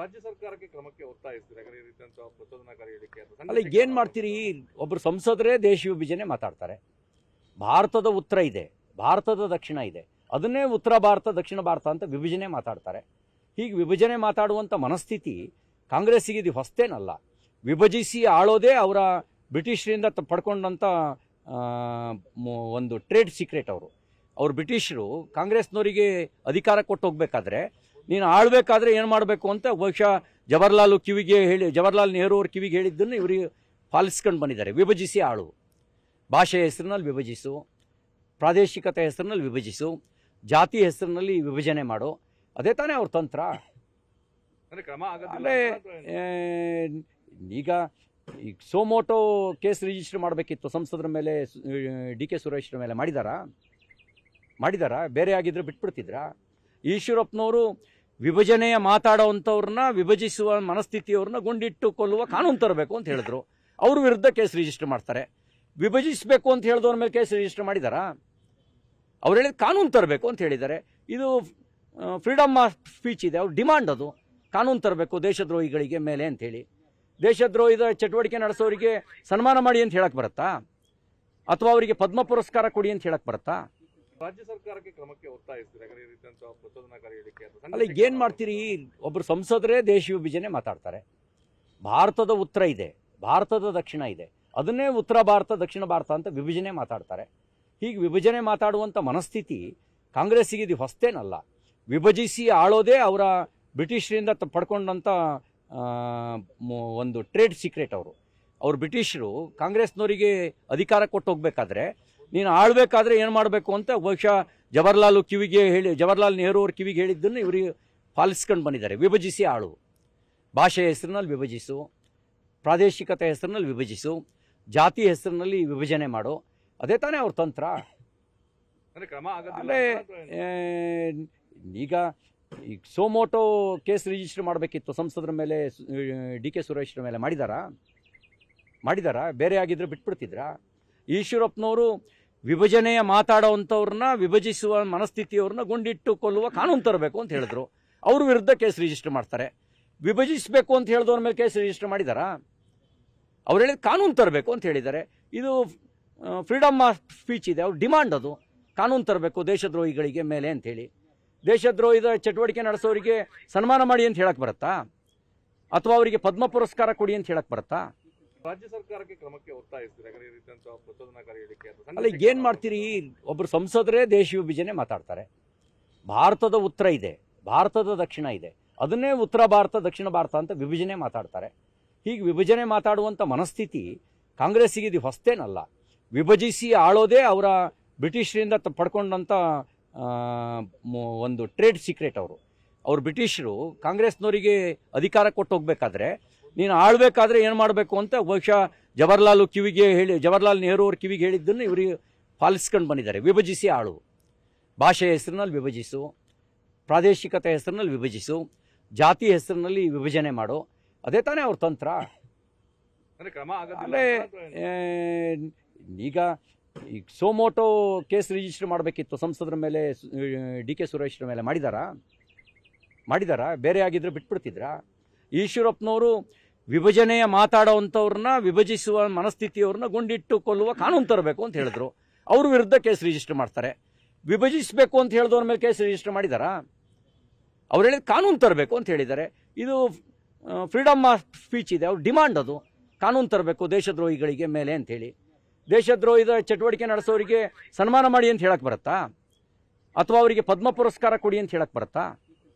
ರಾಜ್ಯ ಸರ್ಕಾರಕ್ಕೆ ಕ್ರಮಕ್ಕೆ ಒತ್ತಾಯಿಸ್ತೀರಿ ಏನ್ ಮಾಡ್ತೀರಿ ಒಬ್ಬರು ಸಂಸದರೇ ದೇಶ ವಿಭಜನೆ ಮಾತಾಡ್ತಾರೆ ಭಾರತದ ಉತ್ತರ ಇದೆ ಭಾರತದ ದಕ್ಷಿಣ ಇದೆ ಅದನ್ನೇ ಉತ್ತರ ಭಾರತ ದಕ್ಷಿಣ ಭಾರತ ಅಂತ ವಿಭಜನೆ ಮಾತಾಡ್ತಾರೆ ಹೀಗೆ ವಿಭಜನೆ ಮಾತಾಡುವಂಥ ಮನಸ್ಥಿತಿ ಕಾಂಗ್ರೆಸ್ಸಿಗೆ ಇದು ಹೊಸ್ತೇನಲ್ಲ ವಿಭಜಿಸಿ ಆಳೋದೇ ಅವರ ಬ್ರಿಟಿಷರಿಂದ ಪಡ್ಕೊಂಡಂಥ ಒಂದು ಟ್ರೇಡ್ ಸೀಕ್ರೆಟ್ ಅವರು ಅವರು ಬ್ರಿಟಿಷರು ಕಾಂಗ್ರೆಸ್ನವರಿಗೆ ಅಧಿಕಾರ ಕೊಟ್ಟು ಹೋಗ್ಬೇಕಾದ್ರೆ ನೀನು ಆಳ್ಬೇಕಾದ್ರೆ ಏನು ಮಾಡಬೇಕು ಅಂತ ಬಹುಶಃ ಜವಹರ್ಲಾಲ್ ಕಿವಿಗೆ ಹೇಳಿ ಜವಹರ್ಲಾಲ್ ನೆಹರು ಅವ್ರ ಕಿವಿಗೆ ಹೇಳಿದ್ದನ್ನು ಇವರಿಗೆ ಪಾಲಿಸ್ಕೊಂಡು ಬಂದಿದ್ದಾರೆ ವಿಭಜಿಸಿ ಆಳು ಭಾಷೆಯ ಹೆಸರಿನಲ್ಲಿ ವಿಭಜಿಸು ಪ್ರಾದೇಶಿಕತೆ ಹೆಸರಿನಲ್ಲಿ ವಿಭಜಿಸು ಜಾತಿ ಹೆಸರಿನಲ್ಲಿ ವಿಭಜನೆ ಮಾಡು ಅದೇ ತಾನೇ ಅವ್ರ ತಂತ್ರ ಅಂದರೆ ಈಗ ಈಗ ಸೋಮೋಟೋ ಕೇಸ್ ರಿಜಿಸ್ಟರ್ ಮಾಡಬೇಕಿತ್ತು ಸಂಸದರ ಮೇಲೆ ಡಿ ಕೆ ಸುರೇಶ್ರ ಮೇಲೆ ಮಾಡಿದಾರಾ ಮಾಡಿದಾರಾ ಬೇರೆ ಆಗಿದ್ರೆ ಬಿಟ್ಬಿಡ್ತಿದ್ರಾ ಈಶ್ವರಪ್ಪನವರು ವಿಭಜನೆಯ ಮಾತಾಡೋವಂಥವ್ರನ್ನ ವಿಭಜಿಸುವ ಮನಸ್ಥಿತಿಯವ್ರನ್ನ ಗುಂಡಿಟ್ಟು ಕೊಲ್ಲುವ ಕಾನೂನು ತರಬೇಕು ಅಂತ ಹೇಳಿದ್ರು ಅವ್ರ ವಿರುದ್ಧ ಕೇಸ್ ರಿಜಿಸ್ಟರ್ ಮಾಡ್ತಾರೆ ವಿಭಜಿಸಬೇಕು ಅಂತ ಹೇಳಿದವ್ರ ಮೇಲೆ ಕೇಸ್ ರಿಜಿಸ್ಟರ್ ಮಾಡಿದಾರಾ ಅವ್ರು ಹೇಳಿದ ಕಾನೂನು ತರಬೇಕು ಅಂತ ಹೇಳಿದ್ದಾರೆ ಇದು ಫ್ರೀಡಮ್ ಆಫ್ ಸ್ಪೀಚ್ ಇದೆ ಅವ್ರ ಡಿಮಾಂಡ್ ಅದು ಕಾನೂನು ತರಬೇಕು ದೇಶದ್ರೋಹಿಗಳಿಗೆ ಮೇಲೆ ಅಂಥೇಳಿ ದೇಶದ್ರೋಹಿದ ಚಟುವಟಿಕೆ ನಡೆಸೋರಿಗೆ ಸನ್ಮಾನ ಮಾಡಿ ಅಂತ ಹೇಳಕ್ಕೆ ಬರುತ್ತಾ ಅಥವಾ ಅವರಿಗೆ ಪದ್ಮ ಪುರಸ್ಕಾರ ಕೊಡಿ ಅಂತ ಹೇಳಕ್ಕೆ ಬರುತ್ತಾ ರಾಜ್ಯ ಸರ್ಕಾರಕ್ಕೆ ಕ್ರಮಕ್ಕೆ ಅಲ್ಲ ಏನ್ ಮಾಡ್ತೀರಿ ಒಬ್ಬರು ಸಂಸದರೇ ದೇಶ ವಿಭಜನೆ ಮಾತಾಡ್ತಾರೆ ಭಾರತದ ಉತ್ತರ ಇದೆ ಭಾರತದ ದಕ್ಷಿಣ ಇದೆ ಅದನ್ನೇ ಉತ್ತರ ಭಾರತ ದಕ್ಷಿಣ ಭಾರತ ಅಂತ ವಿಭಜನೆ ಮಾತಾಡ್ತಾರೆ ಹೀಗೆ ವಿಭಜನೆ ಮಾತಾಡುವಂಥ ಮನಸ್ಥಿತಿ ಕಾಂಗ್ರೆಸ್ಸಿಗೆ ಇದು ಹೊಸ್ತೇನಲ್ಲ ವಿಭಜಿಸಿ ಆಳೋದೇ ಅವರ ಬ್ರಿಟಿಷರಿಂದ ಪಡ್ಕೊಂಡಂಥ ಒಂದು ಟ್ರೇಡ್ ಸೀಕ್ರೆಟ್ ಅವರು ಅವರು ಬ್ರಿಟಿಷರು ಕಾಂಗ್ರೆಸ್ನವರಿಗೆ ಅಧಿಕಾರ ಕೊಟ್ಟು ಹೋಗಬೇಕಾದ್ರೆ ನೀನು ಆಳ್ಬೇಕಾದ್ರೆ ಏನು ಮಾಡಬೇಕು ಅಂತ ಬಹುಶಃ ಜವಹರ್ಲಾಲ್ ಕಿವಿಗೆ ಹೇಳಿ ಜವಹರ್ಲಾಲ್ ನೆಹರು ಅವ್ರ ಕಿವಿಗೆ ಹೇಳಿದ್ದನ್ನು ಇವರಿಗೆ ಪಾಲಿಸ್ಕೊಂಡು ಬಂದಿದ್ದಾರೆ ವಿಭಜಿಸಿ ಆಳು ಭಾಷೆಯ ಹೆಸರಿನಲ್ಲಿ ವಿಭಜಿಸು ಪ್ರಾದೇಶಿಕತೆ ಹೆಸರಿನಲ್ಲಿ ವಿಭಜಿಸು ಜಾತಿ ಹೆಸರಿನಲ್ಲಿ ವಿಭಜನೆ ಮಾಡು ಅದೇ ತಾನೇ ಅವ್ರ ತಂತ್ರ ಅಂದರೆ ಈಗ ಈಗ ಸೋಮೋಟೋ ಕೇಸ್ ರಿಜಿಸ್ಟರ್ ಮಾಡಬೇಕಿತ್ತು ಸಂಸದರ ಮೇಲೆ ಡಿ ಕೆ ಸುರೇಶ್ರ ಮೇಲೆ ಮಾಡಿದಾರಾ ಮಾಡಿದಾರಾ ಬೇರೆ ಆಗಿದ್ರೆ ಬಿಟ್ಬಿಡ್ತಿದ್ರಾ ಈಶ್ವರಪ್ಪನವರು ವಿಭಜನೆಯ ಮಾತಾಡುವಂಥವ್ರನ್ನ ವಿಭಜಿಸುವ ಮನಸ್ಥಿತಿಯವ್ರನ್ನ ಗುಂಡಿಟ್ಟುಕೊಳ್ಳುವ ಕಾನೂನು ತರಬೇಕು ಅಂತ ಹೇಳಿದ್ರು ಅವ್ರ ವಿರುದ್ಧ ಕೇಸ್ ರಿಜಿಸ್ಟರ್ ಮಾಡ್ತಾರೆ ವಿಭಜಿಸಬೇಕು ಅಂತ ಹೇಳಿದವ್ರ ಮೇಲೆ ಕೇಸ್ ರಿಜಿಸ್ಟರ್ ಮಾಡಿದಾರಾ ಅವ್ರು ಹೇಳಿದ ಕಾನೂನು ತರಬೇಕು ಅಂತ ಹೇಳಿದ್ದಾರೆ ಇದು ಫ್ರೀಡಮ್ ಆಫ್ ಸ್ಪೀಚ್ ಇದೆ ಅವ್ರ ಡಿಮಾಂಡ್ ಅದು ಕಾನೂನು ತರಬೇಕು ದೇಶದ್ರೋಹಿಗಳಿಗೆ ಮೇಲೆ ಅಂಥೇಳಿ ದೇಶದ್ರೋಹಿದ ಚಟುವಟಿಕೆ ನಡೆಸೋರಿಗೆ ಸನ್ಮಾನ ಮಾಡಿ ಅಂತ ಹೇಳಕ್ಕೆ ಬರುತ್ತಾ ಅಥವಾ ಅವರಿಗೆ ಪದ್ಮ ಪುರಸ್ಕಾರ ಕೊಡಿ ಅಂತ ಹೇಳಕ್ಕೆ ಬರುತ್ತಾ ರಾಜ್ಯ ಸರ್ಕಾರಕ್ಕೆ ಕ್ರಮಕ್ಕೆ ಒತ್ತಾಯಿಸ್ತೀರಿ ಏನ್ ಮಾಡ್ತೀರಿ ಒಬ್ಬರು ಸಂಸದರೇ ದೇಶ ವಿಭಜನೆ ಮಾತಾಡ್ತಾರೆ ಭಾರತದ ಉತ್ತರ ಇದೆ ಭಾರತದ ದಕ್ಷಿಣ ಇದೆ ಅದನ್ನೇ ಉತ್ತರ ಭಾರತ ದಕ್ಷಿಣ ಭಾರತ ಅಂತ ವಿಭಜನೆ ಮಾತಾಡ್ತಾರೆ ಹೀಗೆ ವಿಭಜನೆ ಮಾತಾಡುವಂಥ ಮನಸ್ಥಿತಿ ಕಾಂಗ್ರೆಸ್ಸಿಗೆ ಇದು ಹೊಸ್ತೇನಲ್ಲ ವಿಭಜಿಸಿ ಆಳೋದೇ ಅವರ ಬ್ರಿಟಿಷರಿಂದ ಪಡ್ಕೊಂಡಂಥ ಒಂದು ಟ್ರೇಡ್ ಸೀಕ್ರೆಟ್ ಅವರು ಅವ್ರು ಬ್ರಿಟಿಷರು ಕಾಂಗ್ರೆಸ್ನವರಿಗೆ ಅಧಿಕಾರ ಕೊಟ್ಟು ಹೋಗ್ಬೇಕಾದ್ರೆ ನೀನು ಆಳ್ಬೇಕಾದ್ರೆ ಏನು ಮಾಡಬೇಕು ಅಂತ ಬಹುಶಃ ಜವಾಹರ್ಲಾಲ್ ಕಿವಿಗೆ ಹೇಳಿ ಜವಹರ್ಲಾಲ್ ನೆಹರು ಅವ್ರ ಕಿವಿಗೆ ಹೇಳಿದ್ದನ್ನು ಇವರಿಗೆ ಪಾಲಿಸ್ಕೊಂಡು ಬಂದಿದ್ದಾರೆ ವಿಭಜಿಸಿ ಆಳು ಭಾಷೆಯ ಹೆಸರಿನಲ್ಲಿ ವಿಭಜಿಸು ಪ್ರಾದೇಶಿಕತೆ ಹೆಸರಿನಲ್ಲಿ ವಿಭಜಿಸು ಜಾತಿ ಹೆಸರಿನಲ್ಲಿ ವಿಭಜನೆ ಮಾಡು ಅದೇ ತಾನೇ ಅವ್ರ ತಂತ್ರ ಅಲ್ಲೇ ಈಗ ಈಗ ಸೋಮೋಟೋ ಕೇಸ್ ರಿಜಿಸ್ಟರ್ ಮಾಡಬೇಕಿತ್ತು ಸಂಸದರ ಮೇಲೆ ಡಿ ಕೆ ಸುರೇಶ್ರ ಮೇಲೆ ಮಾಡಿದಾರಾ ಮಾಡಿದಾರಾ ಬೇರೆ ಆಗಿದ್ರೆ ಬಿಟ್ಬಿಡ್ತಿದ್ರಾ ಈಶ್ವರಪ್ಪನವರು ವಿಭಜನೆಯ ಮಾತಾಡೋವಂಥವ್ರನ್ನ ವಿಭಜಿಸುವ ಮನಸ್ಥಿತಿಯವ್ರನ್ನ ಗುಂಡಿಟ್ಟು ಕೊಲ್ಲುವ ಕಾನೂನು ತರಬೇಕು ಅಂತ ಹೇಳಿದ್ರು ಅವ್ರ ವಿರುದ್ಧ ಕೇಸ್ ರಿಜಿಸ್ಟರ್ ಮಾಡ್ತಾರೆ ವಿಭಜಿಸಬೇಕು ಅಂತ ಹೇಳಿದವ್ರ ಮೇಲೆ ಕೇಸ್ ರಿಜಿಸ್ಟರ್ ಮಾಡಿದಾರಾ ಅವ್ರು ಹೇಳಿದ ಕಾನೂನು ತರಬೇಕು ಅಂತ ಹೇಳಿದ್ದಾರೆ ಇದು ಫ್ರೀಡಮ್ ಆಫ್ ಸ್ಪೀಚ್ ಇದೆ ಅವ್ರು ಡಿಮಾಂಡ್ ಅದು ಕಾನೂನು ತರಬೇಕು ದೇಶದ್ರೋಹಿಗಳಿಗೆ ಮೇಲೆ ಅಂತೇಳಿ ದೇಶದ್ರೋಹಿದ ಚಟುವಟಿಕೆ ನಡೆಸೋರಿಗೆ ಸನ್ಮಾನ ಮಾಡಿ ಅಂತ ಹೇಳಕ್ಕೆ ಬರುತ್ತಾ ಅಥವಾ ಅವರಿಗೆ ಪದ್ಮ ಪುರಸ್ಕಾರ ಕೊಡಿ ಅಂತ ಹೇಳಕ್ಕೆ ಬರುತ್ತಾ